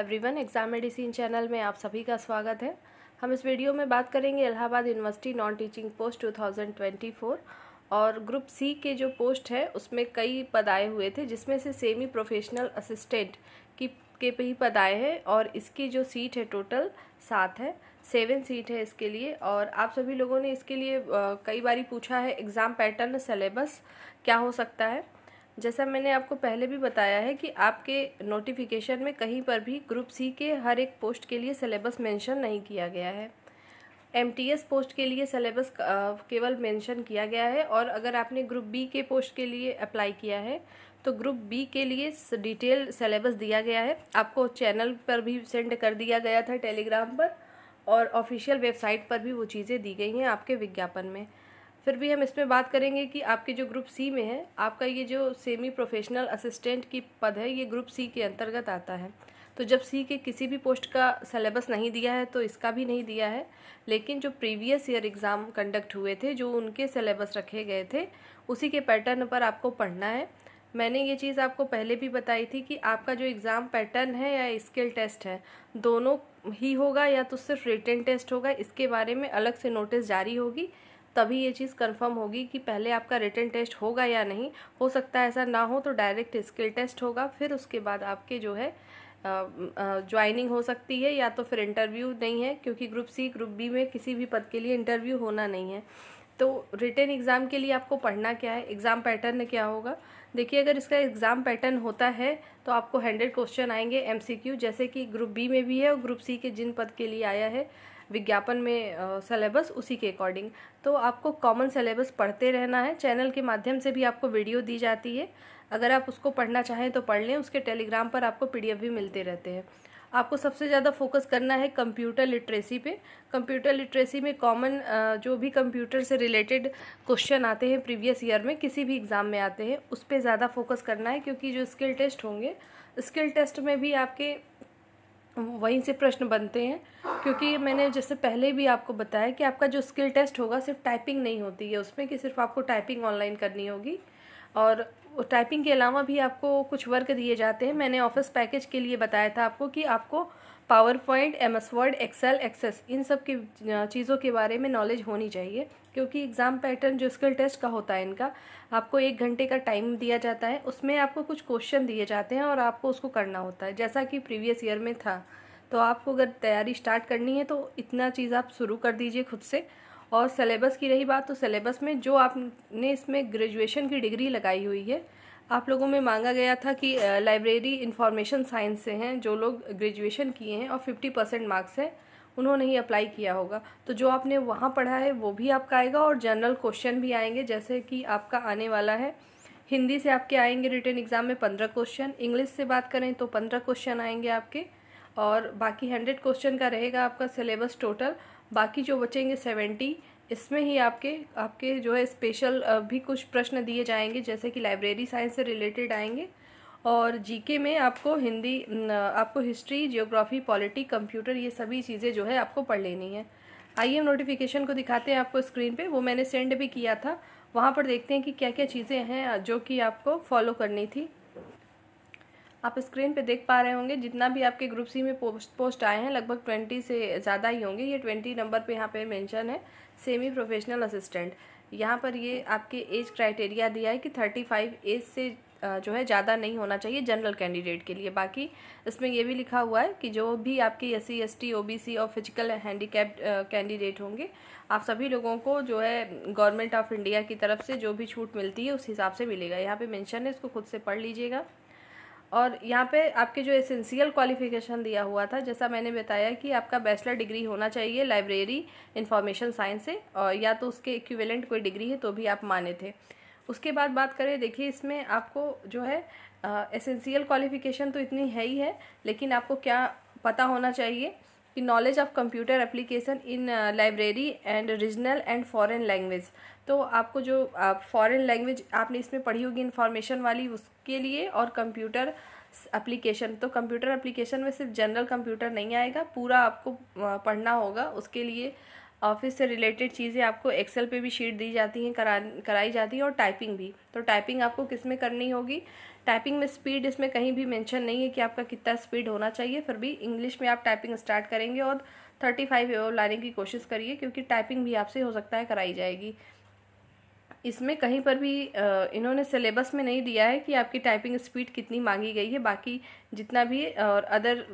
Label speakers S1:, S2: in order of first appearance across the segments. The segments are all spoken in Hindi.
S1: एवरीवन एग्ज़ाम मेडिसिन चैनल में आप सभी का स्वागत है हम इस वीडियो में बात करेंगे Allahabad university non teaching post 2024 और ग्रुप सी के जो पोस्ट है उसमें कई पद आए हुए थे जिसमें से सेमी प्रोफेशनल असिस्टेंट की के ही पद आए हैं और इसकी जो सीट है टोटल सात है सेवन सीट है इसके लिए और आप सभी लोगों ने इसके लिए कई बार पूछा है एग्ज़ाम पैटर्न सिलेबस क्या हो सकता है जैसा मैंने आपको पहले भी बताया है कि आपके नोटिफिकेशन में कहीं पर भी ग्रुप सी के हर एक पोस्ट के लिए सिलेबस मेंशन नहीं किया गया है एम पोस्ट के लिए सिलेबस केवल मेंशन किया गया है और अगर आपने ग्रुप बी के पोस्ट के लिए अप्लाई किया है तो ग्रुप बी के लिए डिटेल सिलेबस दिया गया है आपको चैनल पर भी सेंड कर दिया गया था टेलीग्राम पर और ऑफिशियल वेबसाइट पर भी वो चीज़ें दी गई हैं आपके विज्ञापन में फिर भी हम इसमें बात करेंगे कि आपके जो ग्रुप सी में है आपका ये जो सेमी प्रोफेशनल असिस्टेंट की पद है ये ग्रुप सी के अंतर्गत आता है तो जब सी के किसी भी पोस्ट का सिलेबस नहीं दिया है तो इसका भी नहीं दिया है लेकिन जो प्रीवियस ईयर एग्ज़ाम कंडक्ट हुए थे जो उनके सिलेबस रखे गए थे उसी के पैटर्न पर आपको पढ़ना है मैंने ये चीज़ आपको पहले भी बताई थी कि आपका जो एग्ज़ाम पैटर्न है या स्किल टेस्ट है दोनों ही होगा या तो सिर्फ रिटर्न टेस्ट होगा इसके बारे में अलग से नोटिस जारी होगी तभी ये चीज़ कंफर्म होगी कि पहले आपका रिटर्न टेस्ट होगा या नहीं हो सकता है ऐसा ना हो तो डायरेक्ट स्किल टेस्ट होगा फिर उसके बाद आपके जो है ज्वाइनिंग हो सकती है या तो फिर इंटरव्यू नहीं है क्योंकि ग्रुप सी ग्रुप बी में किसी भी पद के लिए इंटरव्यू होना नहीं है तो रिटर्न एग्ज़ाम के लिए आपको पढ़ना क्या है एग्ज़ाम पैटर्न क्या होगा देखिए अगर इसका एग्ज़ाम पैटर्न होता है तो आपको हंड्रेड क्वेश्चन आएंगे एमसीक्यू जैसे कि ग्रुप बी में भी है और ग्रुप सी के जिन पद के लिए आया है विज्ञापन में सिलेबस उसी के अकॉर्डिंग तो आपको कॉमन सिलेबस पढ़ते रहना है चैनल के माध्यम से भी आपको वीडियो दी जाती है अगर आप उसको पढ़ना चाहें तो पढ़ लें उसके टेलीग्राम पर आपको पी भी मिलते रहते हैं आपको सबसे ज़्यादा फोकस करना है कंप्यूटर लिटरेसी पे कंप्यूटर लिटरेसी में कॉमन जो भी कंप्यूटर से रिलेटेड क्वेश्चन आते हैं प्रीवियस ईयर में किसी भी एग्ज़ाम में आते हैं उस पर ज़्यादा फोकस करना है क्योंकि जो स्किल टेस्ट होंगे स्किल टेस्ट में भी आपके वहीं से प्रश्न बनते हैं क्योंकि मैंने जैसे पहले भी आपको बताया कि आपका जो स्किल टेस्ट होगा सिर्फ टाइपिंग नहीं होती है उसमें कि सिर्फ आपको टाइपिंग ऑनलाइन करनी होगी और टाइपिंग के अलावा भी आपको कुछ वर्क दिए जाते हैं मैंने ऑफिस पैकेज के लिए बताया था आपको कि आपको PowerPoint M S Word Excel Access इन सब की चीज़ों के बारे में नॉलेज होनी चाहिए क्योंकि एग्ज़ाम पैटर्न जो स्किल टेस्ट का होता है इनका आपको एक घंटे का टाइम दिया जाता है उसमें आपको कुछ क्वेश्चन दिए जाते हैं और आपको उसको करना होता है जैसा कि प्रीवियस ईयर में था तो आपको अगर तैयारी स्टार्ट करनी है तो इतना चीज़ आप शुरू कर दीजिए खुद से और सलेबस की रही बात तो सलेबस में जो आपने इसमें ग्रेजुएशन की डिग्री लगाई हुई है आप लोगों में मांगा गया था कि लाइब्रेरी इंफॉर्मेशन साइंस से हैं जो लोग ग्रेजुएशन किए हैं और फिफ्टी परसेंट मार्क्स हैं उन्होंने ही अप्लाई किया होगा तो जो आपने वहाँ पढ़ा है वो भी आपका आएगा और जनरल क्वेश्चन भी आएंगे जैसे कि आपका आने वाला है हिंदी से आपके आएंगे रिटर्न एग्ज़ाम में पंद्रह क्वेश्चन इंग्लिश से बात करें तो पंद्रह क्वेश्चन आएंगे आपके और बाकी हंड्रेड क्वेश्चन का रहेगा आपका सिलेबस टोटल बाकी जो बचेंगे सेवेंटी इसमें ही आपके आपके जो है स्पेशल भी कुछ प्रश्न दिए जाएंगे जैसे कि लाइब्रेरी साइंस से रिलेटेड आएंगे और जीके में आपको हिंदी आपको हिस्ट्री जियोग्राफी पॉलिटी कंप्यूटर ये सभी चीज़ें जो है आपको पढ़ लेनी है आइए नोटिफिकेशन को दिखाते हैं आपको स्क्रीन पे वो मैंने सेंड भी किया था वहाँ पर देखते हैं कि क्या क्या चीज़ें हैं जो कि आपको फॉलो करनी थी आप स्क्रीन पे देख पा रहे होंगे जितना भी आपके ग्रुप सी में पोस्ट पोस्ट आए हैं लगभग ट्वेंटी से ज़्यादा ही होंगे ये ट्वेंटी नंबर पे यहाँ पे मेंशन है सेमी प्रोफेशनल असिस्टेंट यहाँ पर ये आपके एज क्राइटेरिया दिया है कि थर्टी फाइव एज से जो है ज़्यादा नहीं होना चाहिए जनरल कैंडिडेट के लिए बाकी इसमें यह भी लिखा हुआ है कि जो भी आपके S C S T O B C और फिजिकल कैप्ड कैंडिडेट होंगे आप सभी लोगों को जो है गवर्नमेंट ऑफ इंडिया की तरफ से जो भी छूट मिलती है उस हिसाब से मिलेगा यहाँ पे मेंशन है इसको खुद से पढ़ लीजिएगा और यहाँ पे आपके जो एसेंशियल क्वालिफिकेशन दिया हुआ था जैसा मैंने बताया कि आपका बैचलर डिग्री होना चाहिए लाइब्रेरी इन्फॉर्मेशन साइंस से और या तो उसके इक्विवेलेंट कोई डिग्री है तो भी आप माने थे उसके बाद बात करें देखिए इसमें आपको जो है एसेंशियल क्वालिफिकेशन तो इतनी है ही है लेकिन आपको क्या पता होना चाहिए कि knowledge of computer application in library and regional and foreign language तो आपको जो फॉरेन uh, लैंग्वेज आपने इसमें पढ़ी होगी इन्फॉर्मेशन वाली उसके लिए और कंप्यूटर एप्लीकेशन तो कंप्यूटर एप्लीकेशन में सिर्फ जनरल कंप्यूटर नहीं आएगा पूरा आपको uh, पढ़ना होगा उसके लिए ऑफिस से रिलेटेड चीज़ें आपको एक्सेल पे भी शीट दी जाती हैं करा कराई जाती है और टाइपिंग भी तो टाइपिंग आपको किस में करनी होगी टाइपिंग में स्पीड इसमें कहीं भी मेंशन नहीं है कि आपका कितना स्पीड होना चाहिए फिर भी इंग्लिश में आप टाइपिंग स्टार्ट करेंगे और थर्टी फाइव लाने की कोशिश करिए क्योंकि टाइपिंग भी आपसे हो सकता है कराई जाएगी इसमें कहीं पर भी इन्होंने सिलेबस में नहीं दिया है कि आपकी टाइपिंग स्पीड कितनी मांगी गई है बाकी जितना भी और अदर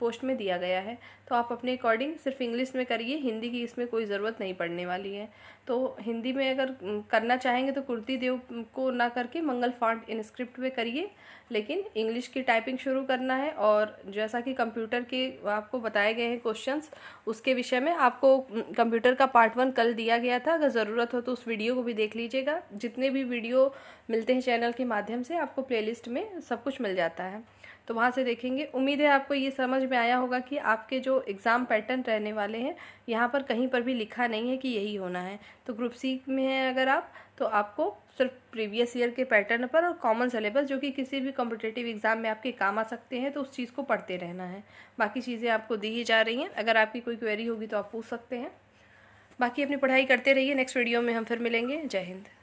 S1: पोस्ट में दिया गया है तो आप अपने अकॉर्डिंग सिर्फ इंग्लिश में करिए हिंदी की इसमें कोई ज़रूरत नहीं पड़ने वाली है तो हिंदी में अगर करना चाहेंगे तो कुर्ती देव को ना करके मंगल फॉन्ट इन स्क्रिप्ट में करिए लेकिन इंग्लिश की टाइपिंग शुरू करना है और जैसा कि कंप्यूटर के आपको बताए गए हैं क्वेश्चन उसके विषय में आपको कंप्यूटर का पार्ट वन कल दिया गया था अगर ज़रूरत हो तो उस वीडियो को भी देख लीजिए कीजिएगा जितने भी वीडियो मिलते हैं चैनल के माध्यम से आपको प्लेलिस्ट में सब कुछ मिल जाता है तो वहाँ से देखेंगे उम्मीद है आपको ये समझ में आया होगा कि आपके जो एग्ज़ाम पैटर्न रहने वाले हैं यहाँ पर कहीं पर भी लिखा नहीं है कि यही होना है तो ग्रुप सी में है अगर आप तो आपको सिर्फ प्रीवियस ईयर के पैटर्न पर और कॉमन सिलेबस जो कि किसी भी कॉम्पिटेटिव एग्ज़ाम में आपके काम आ सकते हैं तो उस चीज़ को पढ़ते रहना है बाकी चीज़ें आपको दी ही जा रही हैं अगर आपकी कोई क्वेरी होगी तो आप पूछ सकते हैं बाकी अपनी पढ़ाई करते रहिए नेक्स्ट वीडियो में हम फिर मिलेंगे जय हिंद